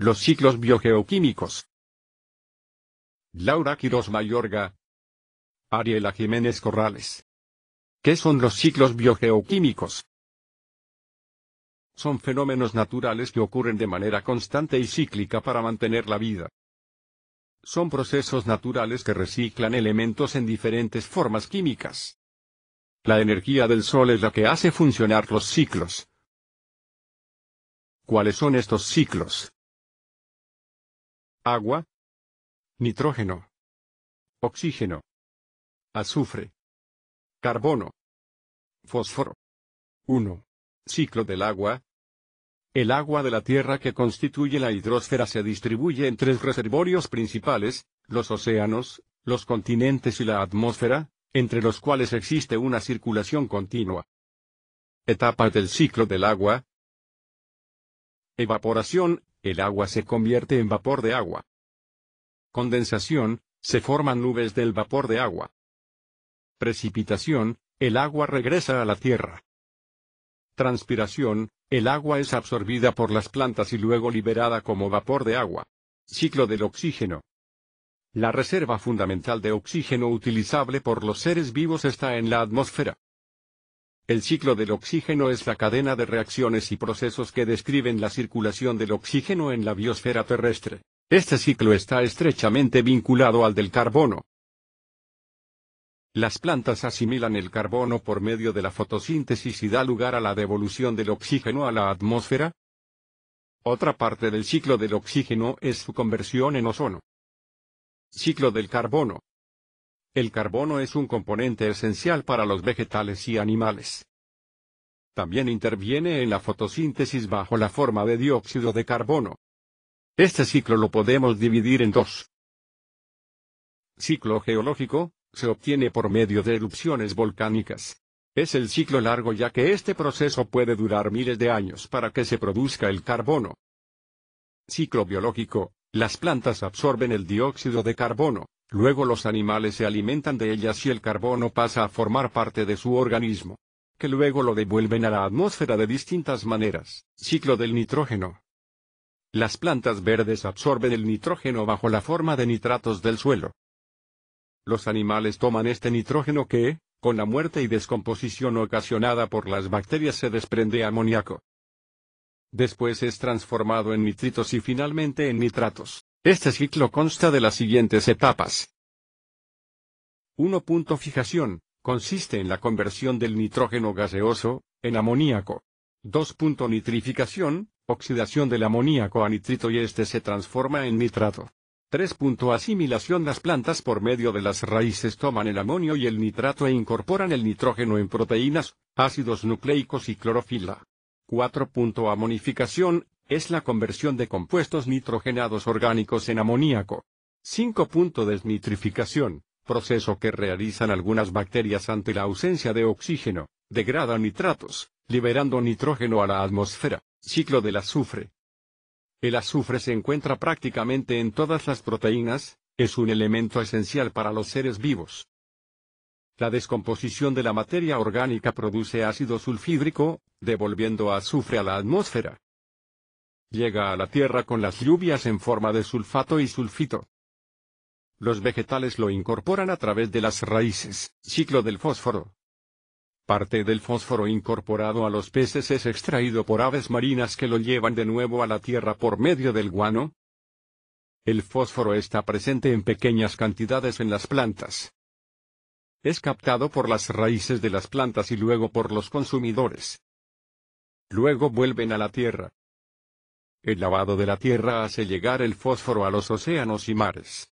Los ciclos biogeoquímicos. Laura Quirós Mayorga. Ariela Jiménez Corrales. ¿Qué son los ciclos biogeoquímicos? Son fenómenos naturales que ocurren de manera constante y cíclica para mantener la vida. Son procesos naturales que reciclan elementos en diferentes formas químicas. La energía del Sol es la que hace funcionar los ciclos. ¿Cuáles son estos ciclos? agua, nitrógeno, oxígeno, azufre, carbono, fósforo. 1. Ciclo del agua. El agua de la Tierra que constituye la hidrósfera se distribuye en tres reservorios principales, los océanos, los continentes y la atmósfera, entre los cuales existe una circulación continua. Etapa del ciclo del agua. Evaporación, el agua se convierte en vapor de agua. Condensación, se forman nubes del vapor de agua. Precipitación, el agua regresa a la tierra. Transpiración, el agua es absorbida por las plantas y luego liberada como vapor de agua. Ciclo del oxígeno. La reserva fundamental de oxígeno utilizable por los seres vivos está en la atmósfera. El ciclo del oxígeno es la cadena de reacciones y procesos que describen la circulación del oxígeno en la biosfera terrestre. Este ciclo está estrechamente vinculado al del carbono. Las plantas asimilan el carbono por medio de la fotosíntesis y da lugar a la devolución del oxígeno a la atmósfera. Otra parte del ciclo del oxígeno es su conversión en ozono. Ciclo del carbono. El carbono es un componente esencial para los vegetales y animales. También interviene en la fotosíntesis bajo la forma de dióxido de carbono. Este ciclo lo podemos dividir en dos. Ciclo geológico, se obtiene por medio de erupciones volcánicas. Es el ciclo largo ya que este proceso puede durar miles de años para que se produzca el carbono. Ciclo biológico, las plantas absorben el dióxido de carbono, Luego los animales se alimentan de ellas y el carbono pasa a formar parte de su organismo. Que luego lo devuelven a la atmósfera de distintas maneras. Ciclo del nitrógeno. Las plantas verdes absorben el nitrógeno bajo la forma de nitratos del suelo. Los animales toman este nitrógeno que, con la muerte y descomposición ocasionada por las bacterias se desprende amoníaco. Después es transformado en nitritos y finalmente en nitratos. Este ciclo consta de las siguientes etapas. 1. Fijación. Consiste en la conversión del nitrógeno gaseoso, en amoníaco. 2. Nitrificación. Oxidación del amoníaco a nitrito y este se transforma en nitrato. 3. Asimilación. Las plantas por medio de las raíces toman el amonio y el nitrato e incorporan el nitrógeno en proteínas, ácidos nucleicos y clorofila. 4. Amonificación, es la conversión de compuestos nitrogenados orgánicos en amoníaco. 5. Desnitrificación, proceso que realizan algunas bacterias ante la ausencia de oxígeno, degrada nitratos, liberando nitrógeno a la atmósfera. Ciclo del azufre. El azufre se encuentra prácticamente en todas las proteínas, es un elemento esencial para los seres vivos. La descomposición de la materia orgánica produce ácido sulfídrico, devolviendo azufre a la atmósfera. Llega a la tierra con las lluvias en forma de sulfato y sulfito. Los vegetales lo incorporan a través de las raíces, ciclo del fósforo. Parte del fósforo incorporado a los peces es extraído por aves marinas que lo llevan de nuevo a la tierra por medio del guano. El fósforo está presente en pequeñas cantidades en las plantas. Es captado por las raíces de las plantas y luego por los consumidores. Luego vuelven a la tierra, el lavado de la Tierra hace llegar el fósforo a los océanos y mares.